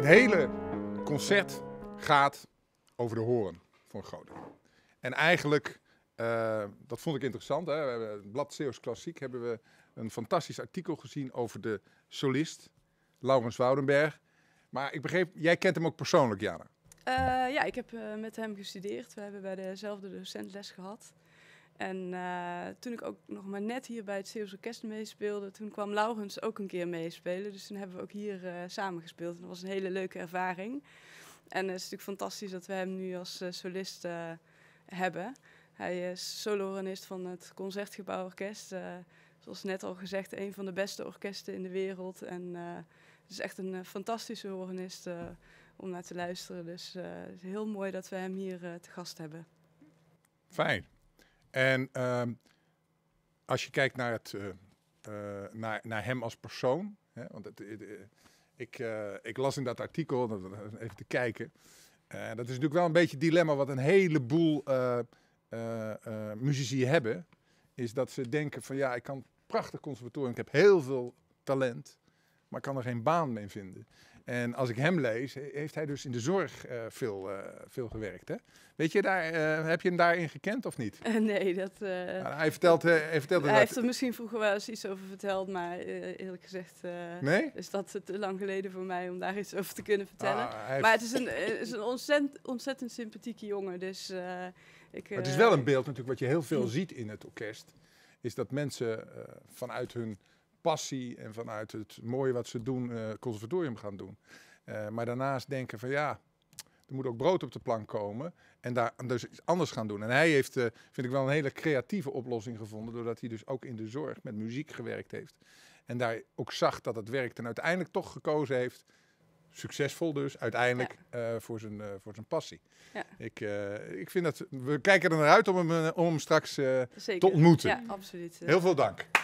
Het hele concert gaat over de horen van Godin. En eigenlijk, eh, dat vond ik interessant, hè? We hebben, het blad Zeeuws Klassiek hebben we een fantastisch artikel gezien over de solist, Laurens Woudenberg. Maar ik begreep, jij kent hem ook persoonlijk, Jana? Eh, ja, ik heb eh, met hem gestudeerd. We hebben bij dezelfde docent les gehad. En eh, toen ik ook nog maar net hier bij het Zeeuwse Orkest meespeelde, toen kwam Laurens ook een keer meespelen. Dus toen hebben we ook hier uh, samen gespeeld. dat was een hele leuke ervaring. En het is natuurlijk fantastisch dat we hem nu als eh, solist hebben. Hij is soloorganist van het Concertgebouworkest. zoals net al gezegd, een van de beste orkesten in de wereld. En het is echt een fantastische organist om naar te luisteren. Dus het is heel mooi dat we hem hier te gast hebben. Fijn. En ehm, als je kijkt naar, het, eh, eh, naar, naar hem als persoon, hè, want eh, ik, ik las in dat artikel, even te kijken, dat is natuurlijk wel een beetje het dilemma wat een heleboel muzici hebben, is dat ze denken van ja, ik kan prachtig conservatorium, ik heb heel veel talent, maar kan er geen baan mee vinden. En als ik hem lees, heeft hij dus in de zorg eh, veel, eh, veel gewerkt. Hè? Weet je, daar, eh, heb je hem daarin gekend of niet? nee, dat... Nou, hij vertelt, hij vertelt Hij heeft er misschien vroeger wel eens iets over verteld, maar eerlijk gezegd nee? is dat te lang geleden voor mij om daar iets over te kunnen vertellen. Ah, maar het is een, is een ontzettend, sympathieke jongen, dus... ik, het is wel een beeld natuurlijk wat je heel veel hm. ziet in het orkest, is dat mensen vanuit hun passie en vanuit het mooie wat ze doen, uh, conservatorium gaan doen. Eh, maar daarnaast denken van ja, er moet ook brood op de plank komen. En daar dus iets anders gaan doen. En hij heeft, eh, vind ik wel, een hele creatieve oplossing gevonden. Doordat hij dus ook in de zorg met muziek gewerkt heeft. En daar ook zag dat het werkt. En uiteindelijk toch gekozen heeft succesvol dus uiteindelijk voor, zijn, voor zijn passie. Ja. Ik, ik vind dat we kijken er naar uit om hem, om hem straks te ontmoeten. Ja, absoluut. Heel veel dank.